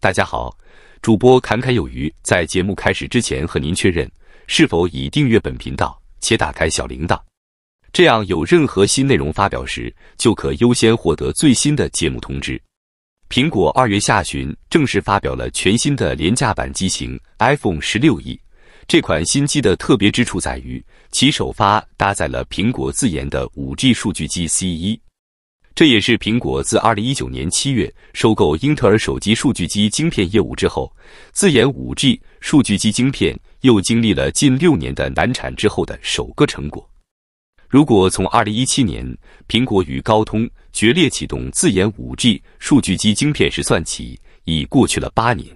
大家好，主播侃侃有余。在节目开始之前，和您确认是否已订阅本频道且打开小铃铛，这样有任何新内容发表时，就可优先获得最新的节目通知。苹果二月下旬正式发表了全新的廉价版机型 iPhone 十六 e，这款新机的特别之处在于其首发搭载了苹果自研的五 G 数据机 C 一。这也是苹果自二零一九年七月收购英特尔手机数据机晶片业务之后，自研五 G 数据机晶片又经历了近六年的难产之后的首个成果。如果从二零一七年苹果与高通决裂启动自研五 G 数据机晶片时算起，已过去了八年。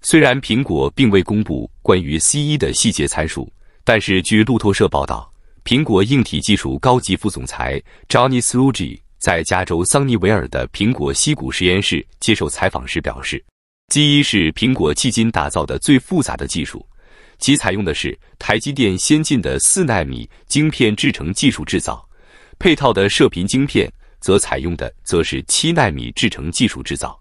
虽然苹果并未公布关于 C 一的细节参数，但是据路透社报道，苹果硬体技术高级副总裁 Johnny Srougi。在加州桑尼维尔的苹果溪谷实验室接受采访时表示 g 1是苹果迄今打造的最复杂的技术，其采用的是台积电先进的四纳米晶片制成技术制造，配套的射频晶片则采用的则是七纳米制成技术制造。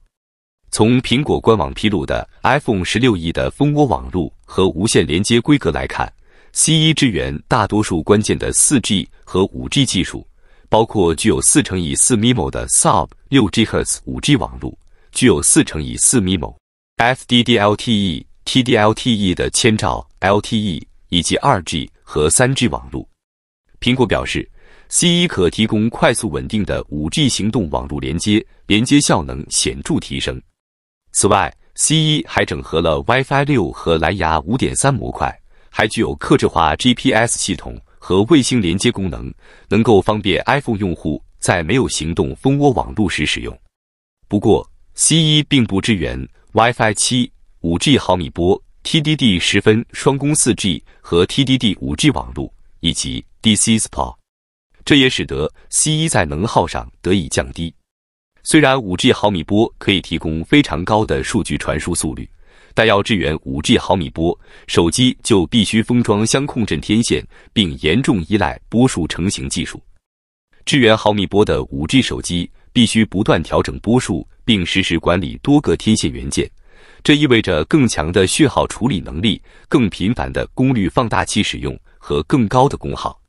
从苹果官网披露的 iPhone 16e 的蜂窝网络和无线连接规格来看，C1 支援大多数关键的 4G 和 5G 技术。包括具有四乘以四 MIMO 的 Sub 6GHz 5G 网络，具有四乘以四 MIMO FDD LTE t d LTE 的千兆 LTE 以及 2G 和 3G 网络。苹果表示，C1 可提供快速稳定的 5G 行动网络连接，连接效能显著提升。此外，C1 还整合了 WiFi 6和蓝牙5.3模块，还具有克制化 GPS 系统。和卫星连接功能能够方便 iPhone 用户在没有行动蜂窝网络时使用。不过，C1 并不支援 WiFi 7、5G 毫米波、TDD 十分双工 4G 和 TDD 5G 网络以及 DC-Spot，这也使得 C1 在能耗上得以降低。虽然 5G 毫米波可以提供非常高的数据传输速率。但要支援 5G 毫米波，手机就必须封装相控阵天线，并严重依赖波束成型技术。支援毫米波的 5G 手机必须不断调整波束，并实时管理多个天线元件，这意味着更强的讯号处理能力、更频繁的功率放大器使用和更高的功耗。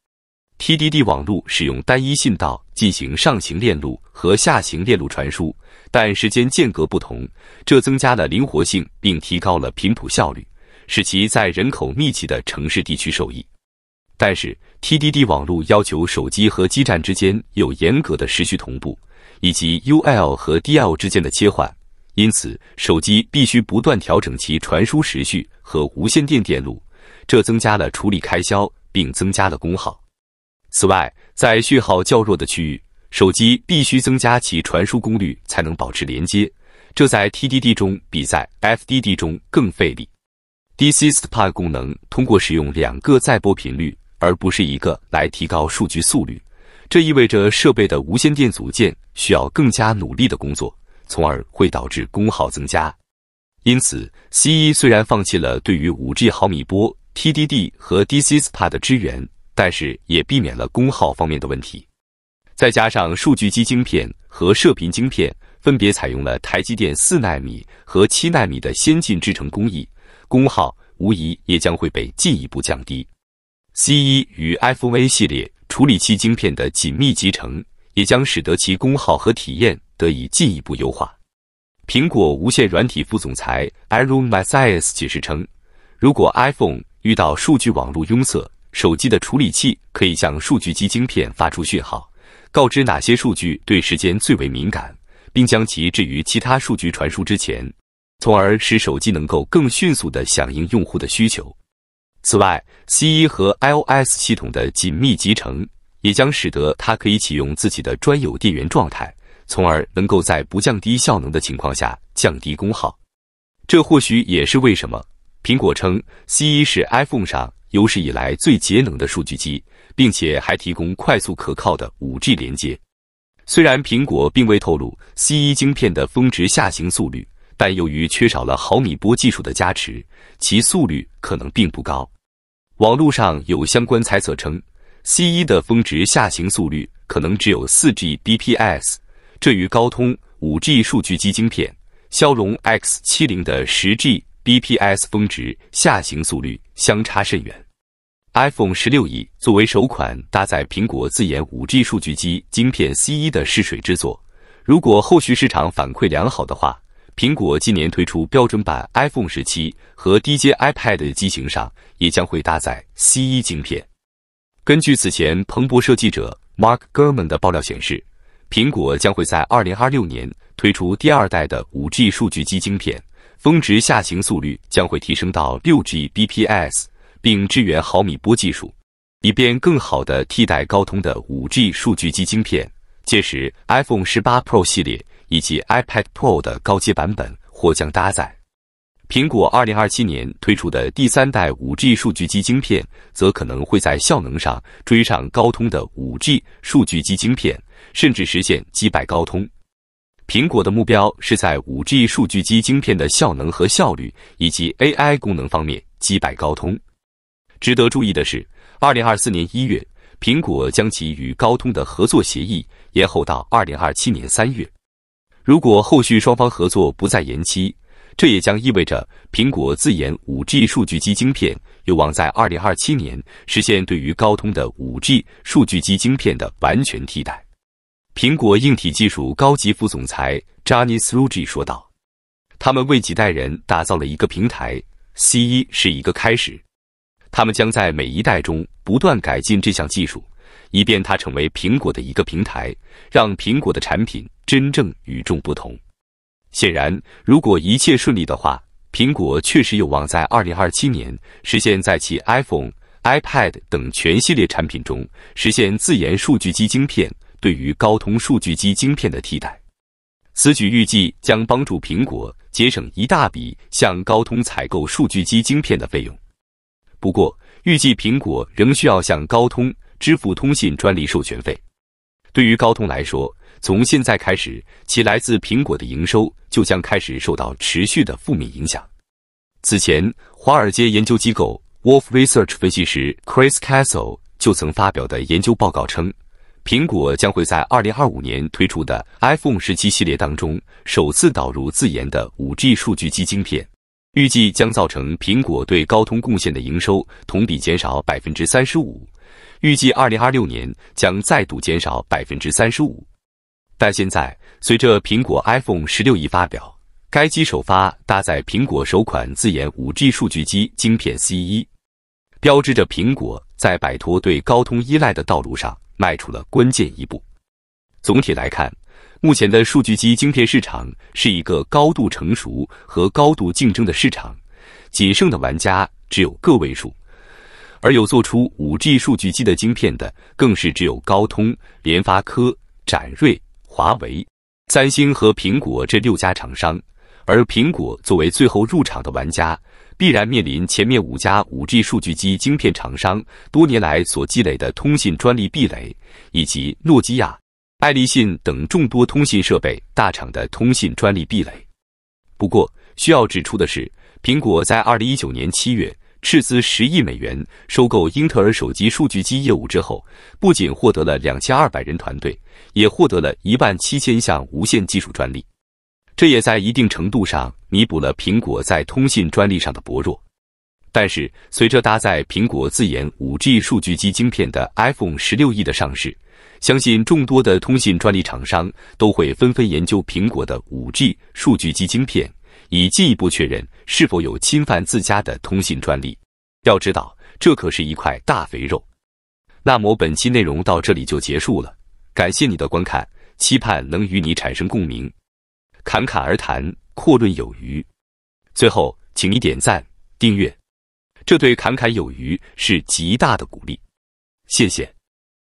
TDD 网络使用单一信道进行上行链路和下行链路传输，但时间间隔不同，这增加了灵活性并提高了频谱效率，使其在人口密集的城市地区受益。但是，TDD 网络要求手机和基站之间有严格的时序同步，以及 UL 和 DL 之间的切换，因此手机必须不断调整其传输时序和无线电电路，这增加了处理开销并增加了功耗。此外，在讯号较弱的区域，手机必须增加其传输功率才能保持连接。这在 TDD 中比在 FDD 中更费力。DCSPA 功能通过使用两个载波频率而不是一个来提高数据速率，这意味着设备的无线电组件需要更加努力的工作，从而会导致功耗增加。因此，CE 虽然放弃了对于 5G 毫米波 TDD 和 DCSPA 的支援。但是也避免了功耗方面的问题，再加上数据机晶片和射频晶片分别采用了台积电四纳米和七纳米的先进制程工艺，功耗无疑也将会被进一步降低。C1 与 iPhone A 系列处理器晶片的紧密集成，也将使得其功耗和体验得以进一步优化。苹果无线软体副总裁 Aaron m a s i a s 解释称，如果 iPhone 遇到数据网络拥塞，手机的处理器可以向数据机晶片发出讯号，告知哪些数据对时间最为敏感，并将其置于其他数据传输之前，从而使手机能够更迅速的响应用户的需求。此外，C1 和 iOS 系统的紧密集成，也将使得它可以启用自己的专有电源状态，从而能够在不降低效能的情况下降低功耗。这或许也是为什么苹果称 C1 是 iPhone 上。有史以来最节能的数据机，并且还提供快速可靠的五 G 连接。虽然苹果并未透露 C 一晶片的峰值下行速率，但由于缺少了毫米波技术的加持，其速率可能并不高。网络上有相关猜测称，C 一的峰值下行速率可能只有 4Gbps，这与高通五 G 数据机晶片骁龙 X70 的 10Gbps 峰值下行速率相差甚远。iPhone 十六 e 作为首款搭载苹果自研 5G 数据机晶片 C1 的试水之作，如果后续市场反馈良好的话，苹果今年推出标准版 iPhone 十七和低阶 iPad 的机型上也将会搭载 C1 晶片。根据此前彭博社记者 Mark Gurman 的爆料显示，苹果将会在2026年推出第二代的 5G 数据机晶片，峰值下行速率将会提升到 6Gbps。并支援毫米波技术，以便更好的替代高通的 5G 数据机晶片。届时，iPhone 18 Pro 系列以及 iPad Pro 的高阶版本或将搭载。苹果2027年推出的第三代 5G 数据机晶片，则可能会在效能上追上高通的 5G 数据机晶片，甚至实现击败高通。苹果的目标是在 5G 数据机晶片的效能和效率以及 AI 功能方面击败高通。值得注意的是，二零二四年一月，苹果将其与高通的合作协议延后到二零二七年三月。如果后续双方合作不再延期，这也将意味着苹果自研五 G 数据机晶片有望在二零二七年实现对于高通的五 G 数据机晶片的完全替代。苹果硬体技术高级副总裁 Johnny 詹尼·斯鲁 i 说道：“他们为几代人打造了一个平台，C1 是一个开始。”他们将在每一代中不断改进这项技术，以便它成为苹果的一个平台，让苹果的产品真正与众不同。显然，如果一切顺利的话，苹果确实有望在二零二七年实现在其 iPhone、iPad 等全系列产品中实现自研数据机晶片对于高通数据机晶片的替代。此举预计将帮助苹果节省一大笔向高通采购数据机晶片的费用。不过，预计苹果仍需要向高通支付通信专利授权费。对于高通来说，从现在开始，其来自苹果的营收就将开始受到持续的负面影响。此前，华尔街研究机构 w o l f Research 分析师 Chris Castle 就曾发表的研究报告称，苹果将会在2025年推出的 iPhone 17系列当中，首次导入自研的 5G 数据机晶片。预计将造成苹果对高通贡献的营收同比减少百分之三十五，预计二零二六年将再度减少百分之三十五。但现在，随着苹果 iPhone 十六亿发表，该机首发搭载苹果首款自研五 G 数据机晶片 C 一，标志着苹果在摆脱对高通依赖的道路上迈出了关键一步。总体来看。目前的数据机晶片市场是一个高度成熟和高度竞争的市场，仅剩的玩家只有个位数，而有做出 5G 数据机的晶片的，更是只有高通、联发科、展锐、华为、三星和苹果这六家厂商。而苹果作为最后入场的玩家，必然面临前面五家 5G 数据机晶片厂商多年来所积累的通信专利壁垒，以及诺基亚。爱立信等众多通信设备大厂的通信专利壁垒。不过，需要指出的是，苹果在二零一九年七月斥资十亿美元收购英特尔手机数据机业务之后，不仅获得了两千二百人团队，也获得了一万七千项无线技术专利。这也在一定程度上弥补了苹果在通信专利上的薄弱。但是，随着搭载苹果自研五 G 数据机晶片的 iPhone 十六亿的上市。相信众多的通信专利厂商都会纷纷研究苹果的 5G 数据机晶片，以进一步确认是否有侵犯自家的通信专利。要知道，这可是一块大肥肉。那么本期内容到这里就结束了，感谢你的观看，期盼能与你产生共鸣。侃侃而谈，阔论有余。最后，请你点赞、订阅，这对侃侃有余是极大的鼓励。谢谢。